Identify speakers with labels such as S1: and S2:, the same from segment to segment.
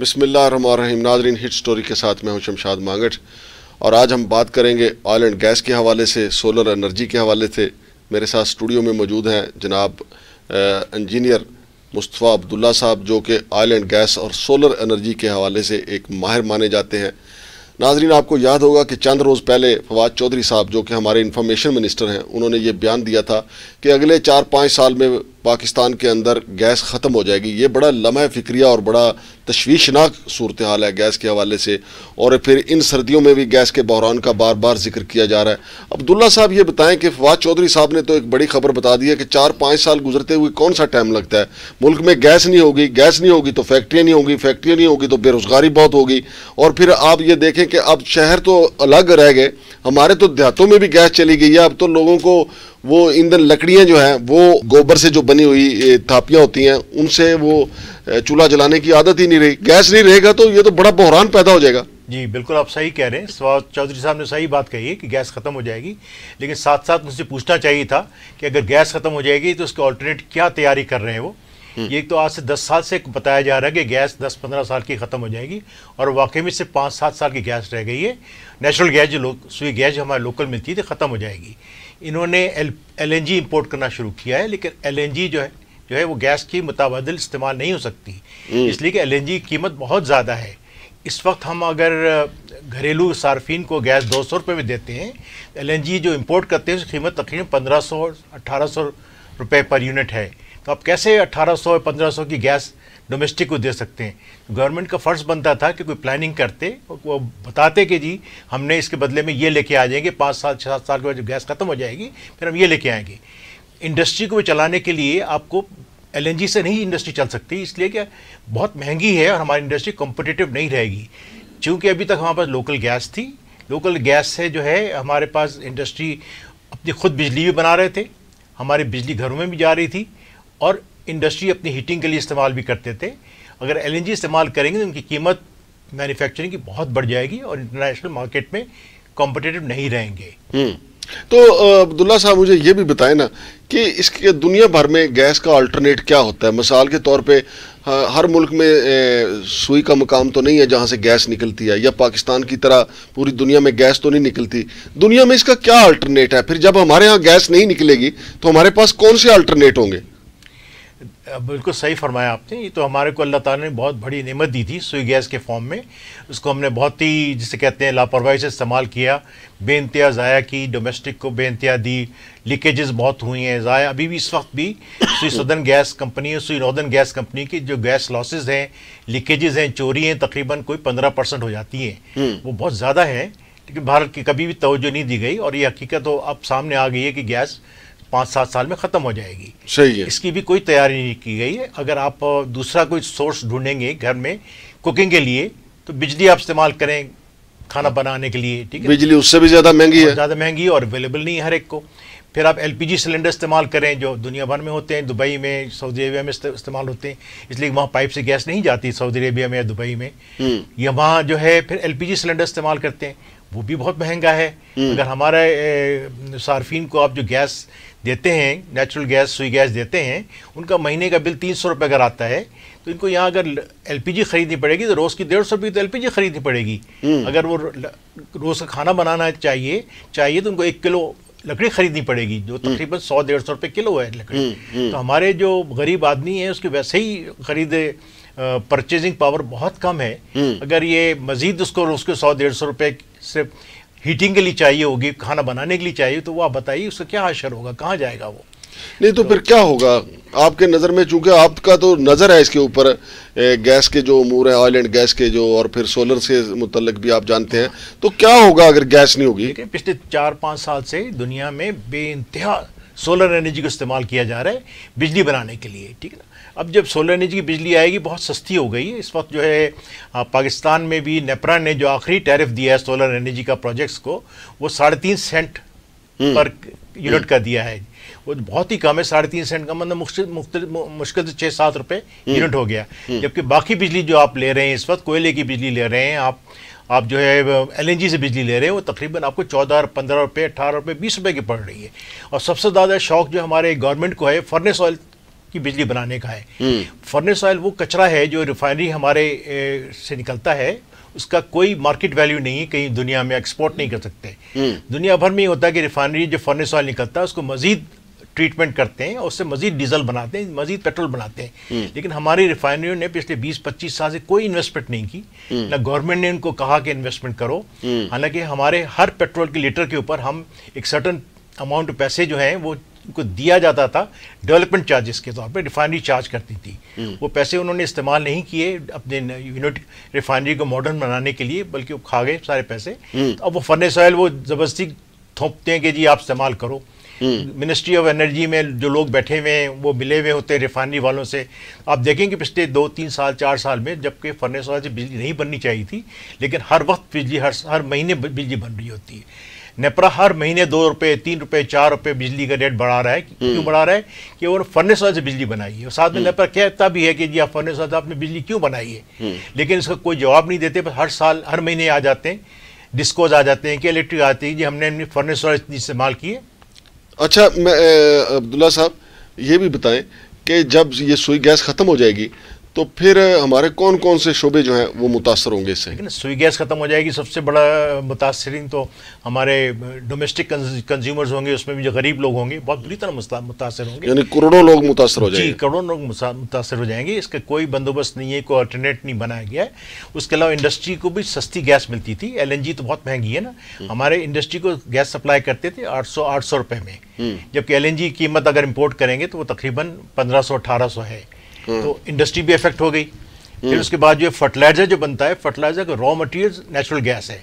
S1: बसमिल्लाम नाजरीन hit story के साथ मैं हूं शमशाद मांगट और आज हम बात करेंगे ऑयल एंड गैस के हवाले से सोलर एनर्जी के हवाले से मेरे साथ स्टूडियो में मौजूद हैं जनाब इंजीनियर मुस्तफ़ा अब्दुल्ला साहब जो कि ऑयल एंड गैस और सोलर एनर्जी के हवाले से एक माहिर माने जाते हैं नाजरीन आपको याद होगा कि चंद रोज़ पहले फवाद चौधरी साहब जो कि हमारे इंफॉर्मेशन मिनिस्टर हैं उन्होंने ये बयान दिया था कि अगले चार पाँच साल में पाकिस्तान के अंदर गैस ख़त्म हो जाएगी ये बड़ा लम्हा फिक्रिया और बड़ा तशवीशनाक सूरत हाल है गैस के हवाले से और फिर इन सर्दियों में भी गैस के बहरान का बार बार जिक्र किया जा रहा है अब्दुल्ला साहब ये बताएं कि फवाद चौधरी साहब ने तो एक बड़ी खबर बता दी है कि चार पाँच साल गुजरते हुए कौन सा टाइम लगता है मुल्क में गैस नहीं होगी गैस नहीं होगी तो फैक्ट्रियाँ नहीं होंगी फैक्ट्रियाँ नहीं होगी तो बेरोज़गारी बहुत होगी और फिर आप ये देखें कि अब शहर तो अलग रह गए हमारे तो देहातों में भी गैस चली गई है अब तो लोगों को वो ईंधन लकड़ियाँ जो हैं वो गोबर से जो बनी हुई थापियाँ होती हैं उनसे वो चूल्हा जलाने की आदत ही नहीं रही गैस नहीं रहेगा तो ये तो बड़ा बहरान पैदा हो जाएगा
S2: जी बिल्कुल आप सही कह रहे हैं सवा चौधरी साहब ने सही बात कही है कि गैस ख़त्म हो जाएगी लेकिन साथ साथ मुझसे पूछना चाहिए था कि अगर गैस ख़त्म हो जाएगी तो उसके ऑल्टरनेट क्या तैयारी कर रहे हैं वो हम्म। ये एक तो आज से दस साल से बताया जा रहा है कि गैस दस पंद्रह साल की ख़त्म हो जाएगी और वाकई में सिर्फ पाँच सात साल की गैस रह गई है नेचुरल गैस जो सुई गैस जो हमारे लोकल मिलती थी तो ख़त्म हो जाएगी इन्होंने एल एल इंपोर्ट करना शुरू किया है लेकिन एल जो है जो है वो गैस की मुतबादल इस्तेमाल नहीं हो सकती हम्म। इसलिए कि एल की कीमत बहुत ज़्यादा है इस वक्त हम अगर घरेलू सार्फिन को गैस दो सौ रुपये में देते हैं तो एल जो इम्पोर्ट करते हैं उसकी कीमत तकरीबन पंद्रह सौ अट्ठारह सौ रुपये पर यूनिट है तो आप कैसे 1800 या 1500 की गैस डोमेस्टिक को दे सकते हैं गवर्नमेंट का फ़र्ज़ बनता था कि कोई प्लानिंग करते वो बताते कि जी हमने इसके बदले में ये लेके आ जाएंगे पाँच साल छः सात साल के बाद जब गैस ख़त्म हो जाएगी फिर हम ये लेके आएंगे इंडस्ट्री को चलाने के लिए आपको एल से नहीं इंडस्ट्री चल सकती इसलिए क्या बहुत महंगी है और हमारी इंडस्ट्री कॉम्पिटिटिव नहीं रहेगी चूँकि अभी तक हमारे पास लोकल गैस थी लोकल गैस से जो है हमारे पास इंडस्ट्री अपनी खुद बिजली भी बना रहे थे हमारी बिजली घरों में भी जा रही थी और इंडस्ट्री अपनी हीटिंग के लिए इस्तेमाल भी करते थे अगर एल इस्तेमाल करेंगे तो उनकी कीमत मैन्युफैक्चरिंग की बहुत बढ़ जाएगी और इंटरनेशनल मार्केट में कॉम्पिटेटिव नहीं रहेंगे
S1: हम्म। तो अब्दुल्ला साहब मुझे ये भी बताए ना कि इसके दुनिया भर में गैस का अल्टरनेट क्या होता है मिसाल के तौर पे हर मुल्क में ए, सुई का मकाम तो नहीं है जहाँ से गैस निकलती है या पाकिस्तान की तरह पूरी दुनिया में गैस तो नहीं निकलती दुनिया में इसका क्या अल्टरनेट है फिर जब हमारे यहाँ गैस नहीं निकलेगी तो हमारे पास कौन से अल्टरनेट होंगे
S2: बिल्कुल सही फरमाया आपने ये तो हमारे को अल्लाह ताला ने बहुत बड़ी नेमत दी थी सुई गैस के फॉर्म में उसको हमने बहुत ही जिसे कहते हैं लापरवाही से इस्तेमाल किया बेनतहा ज़ाया की डोमेस्टिक को बेनतहा दी लीकेजेस बहुत हुई हैं ज़ाया अभी भी इस वक्त भी सुई सदर्न गैस कंपनी और सुई नॉर्दर्न गैस कंपनी की जो गैस लॉसेज हैं लीकेजेज़ हैं चोरी हैं तकरीबन कोई पंद्रह परसेंट हो जाती हैं हम्म। वो बहुत ज़्यादा है लेकिन भारत की कभी भी तोजो नहीं दी गई और ये हकीकत तो अब सामने आ गई है कि गैस पाँच सात साल में ख़त्म हो जाएगी सही है इसकी भी कोई तैयारी नहीं की गई है अगर आप दूसरा कोई सोर्स ढूंढेंगे घर में कुकिंग के लिए तो बिजली आप इस्तेमाल करें खाना बनाने के लिए ठीक है बिजली उससे भी ज़्यादा महंगी है ज़्यादा महंगी और अवेलेबल नहीं है हर एक को फिर आप एलपीजी सिलेंडर इस्तेमाल करें जो दुनिया भर में होते हैं दुबई में सऊदी अरबिया में इस्तेमाल होते हैं इसलिए वहाँ पाइप से गैस नहीं जाती सऊदी अरेबिया में या दुबई में हम्म। या वहाँ जो है फिर एलपीजी सिलेंडर इस्तेमाल करते हैं वो भी बहुत महंगा है हम्म। अगर हमारे सार्फिन को आप जो गैस देते हैं नेचुरल गैस सुई गैस देते हैं उनका महीने का बिल तीन सौ रुपये अगर आता है तो इनको यहाँ अगर एलपीजी खरीदनी पड़ेगी तो रोज़ की डेढ़ सौ रुपये तो जी खरीदनी पड़ेगी हम्म। अगर वो रोज़ का खाना बनाना चाहिए चाहिए तो उनको एक किलो लकड़ी खरीदनी पड़ेगी जो हम्म। तकरीबन सौ डेढ़ सौ रुपये किलो है
S1: लकड़ी हम्म, तो
S2: हमारे जो गरीब आदमी है उसके वैसे ही खरीदे परचेजिंग पावर बहुत कम है अगर ये मजीद उसको उसके सौ डेढ़ सौ रुपये से हीटिंग के लिए चाहिए होगी खाना बनाने के लिए चाहिए तो वो आप बताइए उसका क्या असर होगा कहाँ जाएगा वो नहीं तो, तो फिर क्या होगा
S1: आपके नज़र में चूंकि आपका तो नज़र है इसके ऊपर गैस के जो अमूर हैं ऑयल एंड गैस के जो और फिर सोलर से मुतलक भी आप जानते हैं तो क्या होगा अगर गैस नहीं होगी
S2: पिछले चार पाँच साल से दुनिया में बे सोलर एनर्जी का इस्तेमाल किया जा रहा है बिजली बनाने के लिए ठीक है ना अब जब सोलर एनर्जी की बिजली आएगी बहुत सस्ती हो गई है इस वक्त जो है पाकिस्तान में भी नेपरा ने जो आखिरी टैरिफ दिया है सोलर एनर्जी का प्रोजेक्ट्स को वो साढ़े तीन सेंट हम्म। पर हम्म। यूनिट का दिया है वो बहुत ही कम है साढ़े तीन सेंट का मतलब मुश्किल से छः सात रुपये हम्म। यूनिट हो गया जबकि बाकी बिजली जो आप ले रहे हैं इस वक्त कोयले की बिजली ले रहे हैं आप आप जो है एल से बिजली ले रहे हो तकरीबन आपको चौदह पंद्रह रुपये अठारह रुपये बीस रुपये की पड़ रही है और सबसे ज़्यादा शौक जो हमारे गवर्नमेंट को है फर्नेस ऑयल की बिजली बनाने का है फर्नेस हम्म। ऑयल वो कचरा है जो रिफाइनरी हमारे ए, से निकलता है उसका कोई मार्केट वैल्यू नहीं है कहीं दुनिया में एक्सपोर्ट नहीं कर सकते हम्म। दुनिया भर में ये होता है कि रिफाइनरी जो फर्नेस ऑयल निकलता है उसको मजीद ट्रीटमेंट करते हैं और उससे मजीद डीजल बनाते हैं मजीद पेट्रोल बनाते हैं हम्म। लेकिन हमारी रिफाइनरियों ने पिछले 20-25 साल से कोई इन्वेस्टमेंट नहीं की हम्म। ना गवर्नमेंट ने उनको कहा कि इन्वेस्टमेंट करो हम्म। हालांकि हमारे हर पेट्रोल के लीटर के ऊपर हम एक सर्टन अमाउंट पैसे जो हैं वो उनको दिया जाता था डेवलपमेंट चार्जेस के तौर पर रिफाइनरी चार्ज करती थी वो पैसे उन्होंने इस्तेमाल नहीं किए अपने यूनिट रिफाइनरी को मॉडर्न बनाने के लिए बल्कि वो खा गए सारे पैसे अब वो फर्नेस ऑयल वो ज़बरदस्ती थोपते हैं कि जी आप इस्तेमाल करो मिनिस्ट्री ऑफ एनर्जी में जो लोग बैठे हुए हैं वो मिले हुए होते हैं रिफाइनरी वालों से आप देखेंगे पिछले दो तीन साल चार साल में जबकि फर्नेस वाला से बिजली नहीं बननी चाहिए थी लेकिन हर वक्त बिजली हर हर महीने बिजली बन रही होती है नेपरा हर महीने दो रुपये तीन रुपये चार रुपये बिजली का रेट बढ़ा रहा है हम्म। क्यों बढ़ा रहा है कि वो फर्नेस से बिजली बनाई है साथ में हम्म। नेपरा कहता भी है कि जी आप फर्नेस आपने बिजली क्यों बनाई है हम्म। लेकिन इसका कोई जवाब नहीं देते बस हर साल हर महीने आ जाते हैं डिस्कोज आ जाते हैं कि इलेक्ट्रिक आती है जी हमने फर्नेस इस्तेमाल किए
S1: अच्छा मैं अब्दुल्ला साहब ये भी बताएं कि जब ये सुई गैस ख़त्म हो जाएगी तो फिर हमारे कौन कौन से शोबे जो हैं वो मुतासर होंगे इससे लेकिन
S2: सुई गैस ख़त्म हो जाएगी सबसे बड़ा मुतासरीन तो हमारे डोमेस्टिक कंज्यूमर्स होंगे उसमें भी जो गरीब लोग होंगे बहुत बुरी तरह मुतासर होंगे
S1: यानी करोड़ों लोग मुतासर हो जाएंगे
S2: करोड़ों लोग मुतासर हो जाएंगे इसका कोई बंदोबस्त नहीं है कोई अल्टरनेट नहीं बनाया गया है उसके अलावा इंडस्ट्री को भी सस्ती गैस मिलती थी एल तो बहुत महंगी है ना हम्म। हमारे इंडस्ट्री को गैस सप्लाई करते थे आठ सौ आठ सौ रुपये में हम्म। जबकि एल की कीमत अगर इम्पोर्ट करेंगे तो वो तकरीबन पंद्रह सौ अठारह सौ है हम्म। तो इंडस्ट्री भी अफेक्ट हो गई फिर हम्म। उसके बाद जो फर्टिलाइजर जो बनता है फर्टिलाइजर का रॉ मटेरियल नेचुरल गैस है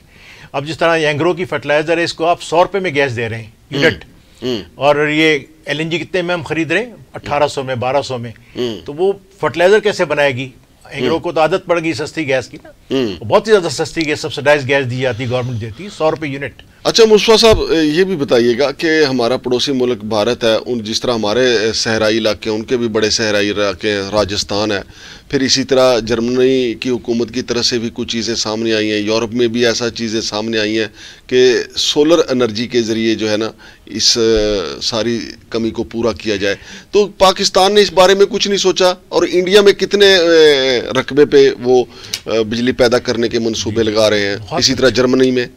S2: अब जिस तरह एंग्रो की फर्टिलाइजर है इसको आप सौ रुपए में गैस दे रहे हैं यूनिट हम्म। और ये एल कितने में हम खरीद रहे हैं अट्ठारह में बारह में तो वो फर्टिलाइजर कैसे बनाएगी एंग्रो को तो आदत पड़ गई सस्ती गैस की ना बहुत ही ज़्यादा सस्ती गैस सब्सिडाइज गैस दी जाती गवर्नमेंट देती सौ रुपये यूनिट अच्छा मुस्तफ़ा
S1: साहब ये भी बताइएगा कि हमारा पड़ोसी मुल्क भारत है उन जिस तरह हमारे सहराई इलाके हैं उनके भी बड़े सहराई इलाके हैं राजस्थान है फिर इसी तरह जर्मनी की हुकूमत की तरफ से भी कुछ चीज़ें सामने आई हैं यूरोप में भी ऐसा चीज़ें सामने आई हैं कि सोलर एनर्जी के ज़रिए जो है ना इस सारी कमी को पूरा किया जाए तो पाकिस्तान ने इस बारे में कुछ नहीं सोचा और इंडिया में कितने रकबे पर वो बिजली पैदा करने के मनसूबे लगा रहे हैं इसी तरह जर्मनी में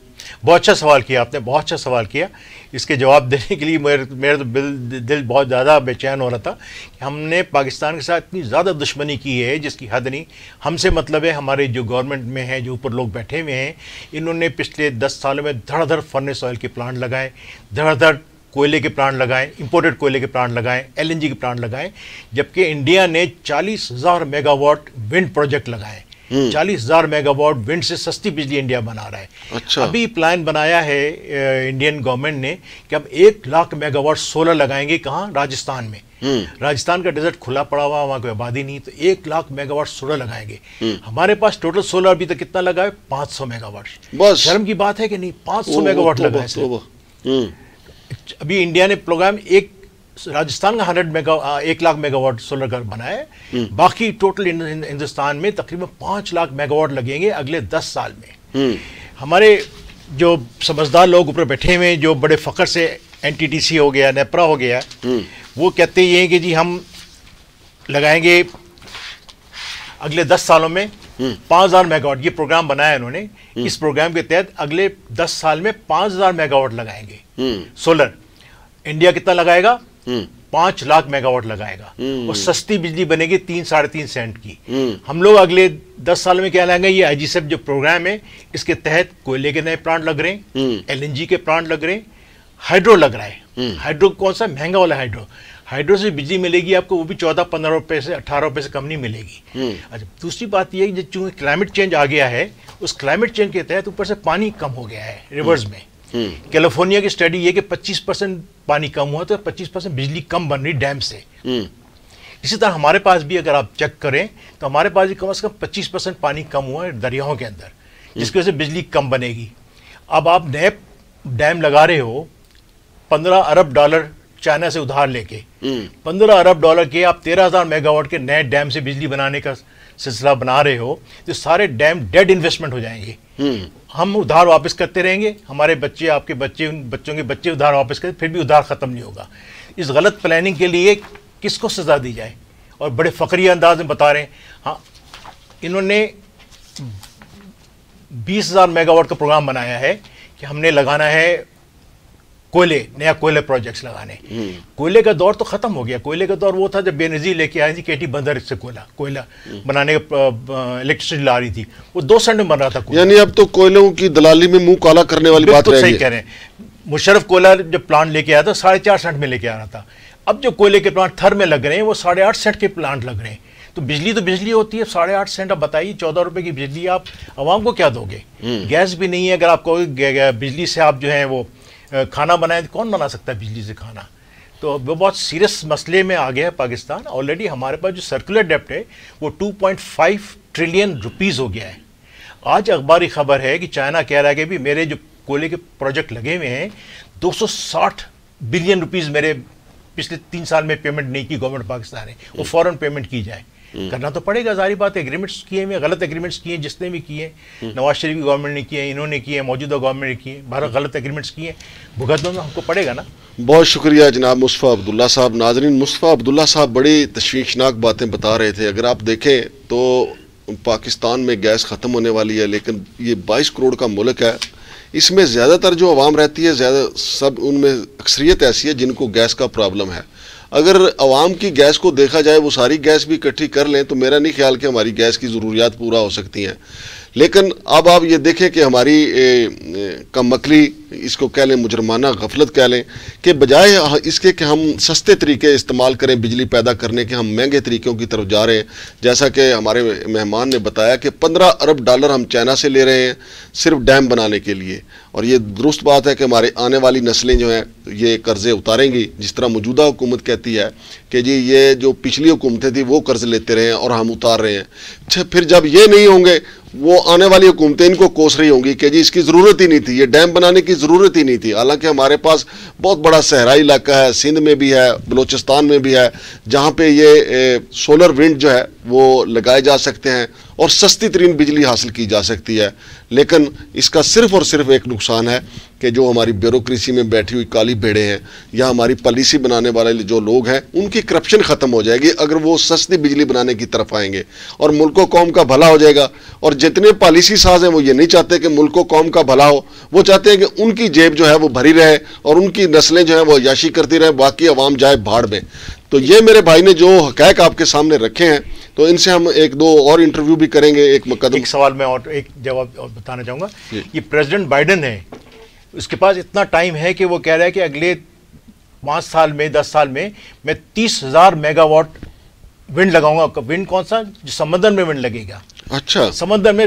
S2: बहुत अच्छा सवाल किया आपने बहुत अच्छा सवाल किया इसके जवाब देने के लिए मेरे मेरा तो दिल दिल बहुत ज़्यादा बेचैन हो रहा था कि हमने पाकिस्तान के साथ इतनी ज़्यादा दुश्मनी की है जिसकी हद नहीं हमसे मतलब है हमारे जो गवर्नमेंट में हैं जो ऊपर लोग बैठे हुए हैं इन्होंने पिछले दस सालों में धड़ाधड़ फर्नेस ऑयल के प्लांट लगाए धड़ाधड़ कोयले के प्लांट लगाएं इंपोर्टेड कोयले के प्लांट लगाएं एलएनजी के प्लांट लगाएं जबकि इंडिया ने चालीस हज़ार मेगावाट विंड प्रोजेक्ट लगाए हम्म। चालीस हजार मेगावाट विंड से सस्ती बिजली इंडिया बना रहा है अच्छा। अभी प्लान बनाया है इंडियन गवर्नमेंट ने कि अब एक लाख मेगावाट सोलर लगाएंगे कहा राजस्थान में हम्म। राजस्थान का डेजर्ट खुला पड़ा हुआ वहां कोई आबादी नहीं तो एक लाख मेगावाट सोलर लगाएंगे हम्म। हमारे पास टोटल सोलर अभी तक कितना लगा है पांच सौ मेगावाट शर्म की बात है कि नहीं पांच सौ मेगावाट तो लगा है तो अभी इंडिया ने प्रोग्राम एक राजस्थान का हंड्रेड मेगा एक लाख मेगावाट सोलर घर बना है हम्म। बाकी टोटल हिंदुस्तान में तकरीबन पांच लाख मेगावाट लगेंगे अगले दस साल में हम्म। हमारे जो समझदार लोग ऊपर बैठे हुए जो बड़े फ़ख्र से एन हो गया नेपरा हो गया हम्म। वो कहते ये हैं कि जी हम लगाएंगे अगले दस सालों में पांच हज़ार मेगावाट ये प्रोग्राम बनाया उन्होंने इस प्रोग्राम के तहत अगले दस साल में पांच हज़ार मेगावाट लगाएंगे सोलर इंडिया कितना लगाएगा हम्म। पांच लाख मेगावाट लगाएगा हम्म। और सस्ती बिजली बनेगी तीन साढ़े तीन सेंट की हम्म। हम लोग अगले दस साल में क्या लाएंगे ये आईजीसेप जो प्रोग्राम है इसके तहत कोयले के नए प्लांट लग रहे हैं एलएनजी के प्लांट लग रहे हैं हाइड्रो लग रहा है हाइड्रो कौन सा महंगा वाला हाइड्रो हाइड्रो से बिजली मिलेगी आपको वो भी चौदह पंद्रह रुपए से अठारह रुपए से कम नहीं मिलेगी अच्छा दूसरी बात यह चूंकि क्लाइमेट चेंज आ गया है उस क्लाइमेट चेंज के तहत ऊपर से पानी कम हो गया है रिवर्स में हम्म। कैलिफोर्निया की स्टडी ये कि 25 परसेंट पानी कम हुआ तो 25 परसेंट बिजली कम बन रही डैम से हम्म। इसी तरह हमारे पास भी अगर आप चेक करें तो हमारे पास भी कम से कम पच्चीस परसेंट पानी कम हुआ है दरियाओं के अंदर हम्म। जिसकी वजह से बिजली कम बनेगी अब आप नए डैम लगा रहे हो पंद्रह अरब डॉलर चाइना से उधार लेके पंद्रह अरब डॉलर के आप तेरह हज़ार मेगावाट के नए डैम से बिजली बनाने का सिलसिला बना रहे हो तो सारे डैम डेड इन्वेस्टमेंट हो जाएंगे हम्म। हम उधार वापस करते रहेंगे हमारे बच्चे आपके बच्चे उन बच्चों के बच्चे उधार वापस करें फिर भी उधार ख़त्म नहीं होगा इस गलत प्लानिंग के लिए किसको सज़ा दी जाए और बड़े फ़करी अंदाज में बता रहे हैं हाँ इन्होंने बीस हज़ार मेगावाट का प्रोग्राम बनाया है कि हमने लगाना है कोयले नया कोयले प्रोजेक्ट्स लगाने हम्म। कोयले का दौर तो खत्म हो गया कोयले का दौर वो था जब बेनजी लेके आई थी केटी बंदर से कोयला कोयला हम्म। बनाने का इलेक्ट्रिसिटी ला रही थी वो दो सेंट में बन रहा था
S1: यानी अब तो कोयलों की दलाली में मुंह काला करने वाली बात तो सही कह
S2: रहे हैं मुशरफ कोयला जब प्लांट लेके आया था साढ़े चार सेंट में लेके आ रहा था अब जो कोयले के प्लांट थर में लग रहे हैं वो साढ़े आठ सेंट के प्लांट लग रहे हैं तो बिजली तो बिजली होती है साढ़े आठ सेंट आप बताइए चौदह रुपए की बिजली आप आवाम को क्या दोगे हम्म। गैस भी नहीं है अगर आपको बिजली से आप जो है वो खाना बनाए तो कौन बना सकता है बिजली से खाना तो वो बहुत सीरियस मसले में आ गया है पाकिस्तान ऑलरेडी हमारे पास जो सर्कुलर डेप्ट है वो 2.5 ट्रिलियन रुपीज़ हो गया है आज अखबारी खबर है कि चाइना कह रहा है कि भी मेरे जो कोयले के प्रोजेक्ट लगे हुए हैं 260 बिलियन रुपीज़ मेरे पिछले तीन साल में पेमेंट नहीं की गवर्नमेंट पाकिस्तान ने वो फ़ौरन पेमेंट की जाए हम्म। करना तो पड़ेगा जारी बात एग्रीमेंट्स किए हुए गलत एग्रीमेंट्स किए जिसने भी किए हम्म। नवाज शरीफ की गवर्नमेंट ने किए इन्होंने किए मौजूदा गवर्नमेंट ने किए भारत गलत एग्रीमेंट्स किए भुगतना तो हमको पड़ेगा ना
S1: बहुत शुक्रिया जनाब मुस्फ़ा अब्दुल्ला साहब नाजरीन मुस्फ़ा अब्दुल्ला साहब बड़ी तशवीशनाक बातें बता रहे थे अगर आप देखें तो पाकिस्तान में गैस ख़त्म होने वाली है लेकिन ये बाईस करोड़ का मुल्क है इसमें ज़्यादातर जो आवाम रहती है ज़्यादा सब उनमें अक्सरियत ऐसी है जिनको गैस का प्रॉब्लम है अगर आवाम की गैस को देखा जाए वो सारी गैस भी इकट्ठी कर लें तो मेरा नहीं ख्याल कि हमारी गैस की ज़रूरियात पूरा हो सकती हैं लेकिन अब आप ये देखें कि हमारी कमकली इसको कह लें मुजरमाना गफलत कह लें कि बजाय इसके कि हम सस्ते तरीके इस्तेमाल करें बिजली पैदा करने के हम महंगे तरीक़ों की तरफ जा रहे हैं जैसा कि हमारे मेहमान ने बताया कि पंद्रह अरब डॉलर हम चाइना से ले रहे हैं सिर्फ डैम बनाने के लिए और ये दुरुस्त बात है कि हमारे आने वाली नस्लें जो हैं ये कर्ज़े उतारेंगी जिस तरह मौजूदा हुकूमत कहती है कि जी ये जो पिछली हुकूमतें थी वो कर्ज़ लेते रहे हैं और हम उतार रहे हैं अच्छा फिर जब ये नहीं होंगे वो आने वाली हुकूमतें इनको कोस रही होंगी कि जी इसकी ज़रूरत ही नहीं थी ये डैम बनाने की ज़रूरत ही नहीं थी हालांकि हमारे पास बहुत बड़ा सहराई इलाका है सिंध में भी है बलूचिस्तान में भी है जहाँ पे ये ए, सोलर विंड जो है वो लगाए जा सकते हैं और सस्ती तरीन बिजली हासिल की जा सकती है लेकिन इसका सिर्फ और सिर्फ एक नुकसान है कि जो हमारी ब्यूरोसी में बैठी हुई काली भेड़े हैं या हमारी पॉलिसी बनाने वाले जो लोग हैं उनकी करप्शन ख़त्म हो जाएगी अगर वो सस्ती बिजली बनाने की तरफ आएंगे और मुल्क कौम का भला हो जाएगा और जितने पॉलिसी साज हैं वो ये नहीं चाहते कि मुल्क कौम का भला हो वो चाहते हैं कि उनकी जेब जो है वो भरी रहे और उनकी नस्लें जो हैं वो याशी करती रहें बाकी आवाम जाए भाड़ में तो ये मेरे भाई ने जो हकैक आपके सामने रखे हैं तो इनसे हम एक दो और इंटरव्यू भी करेंगे एक मुकदम सवाल मैं
S2: और एक जवाब बताना चाहूँगा ये प्रेजिडेंट बाइडन है उसके पास इतना टाइम है कि वो कह रहा है कि अगले पाँच साल में दस साल में मैं तीस हज़ार मेगावाट विंड लगाऊंगा विंड कौन सा जो समंदर में विंड लगेगा अच्छा समंदर में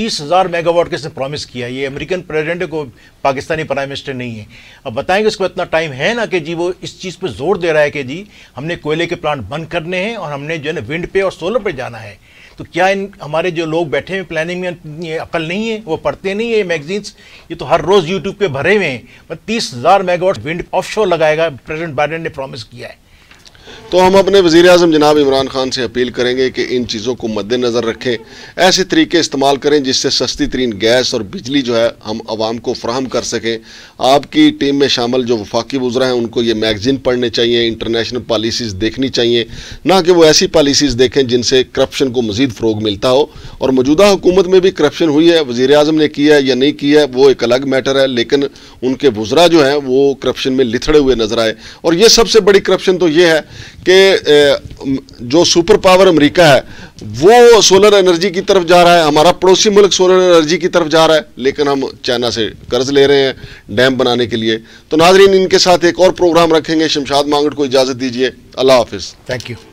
S2: तीस हज़ार मेगावाट किसने प्रॉमिस किया ये अमेरिकन प्रेसिडेंट को पाकिस्तानी प्राइम मिनिस्टर नहीं है अब बताएंगे उसको इतना टाइम है ना कि जी वो इस चीज़ पे जोर दे रहा है कि जी हमने कोयले के प्लांट बंद करने हैं और हमने जो है ना विंड पे और सोलर पे जाना है तो क्या इन हमारे जो लोग बैठे हैं प्लानिंग में ये अकल नहीं है वो पढ़ते नहीं है मैगजीन्स ये तो हर रोज़ यूट्यूब पर भरे हुए हैं पर तीस हज़ार मेगावाट विंड ऑफ लगाएगा प्रेजिडेंट बाइडन ने प्रॉमिस किया है
S1: तो हम अपने वजीर अजम जनाब इमरान खान से अपील करेंगे कि इन चीज़ों को मद्देनज़र रखें ऐसे तरीके इस्तेमाल करें जिससे सस्ती तरीन गैस और बिजली जो है हम आवाम को फ्राहम कर सकें आपकी टीम में शामिल जो वफाकी बुज़रा हैं उनको ये मैगज़ीन पढ़ने चाहिए इंटरनेशनल पॉलिसीज़ देखनी चाहिए ना कि वो ऐसी पॉलिसीज़ देखें जिनसे करप्शन को मज़ीद फ़रोग मिलता हो और मौजूदा हुकूमत में भी करप्शन हुई है वज़ी अजम ने किया है या नहीं किया है वो एक अलग मैटर है लेकिन उनके बुज़रा जो हैं वो करप्शन में लिथड़े हुए नज़र आए और ये सबसे बड़ी करप्शन तो ये है कि जो सुपर पावर अमेरिका है वो सोलर एनर्जी की तरफ जा रहा है हमारा पड़ोसी मुल्क सोलर एनर्जी की तरफ जा रहा है लेकिन हम चाइना से कर्ज ले रहे हैं डैम बनाने के लिए तो नाजरीन इनके साथ एक और प्रोग्राम रखेंगे शमशाद मांगड़ को इजाज़त दीजिए अल्लाह
S2: हाफिज़ थैंक यू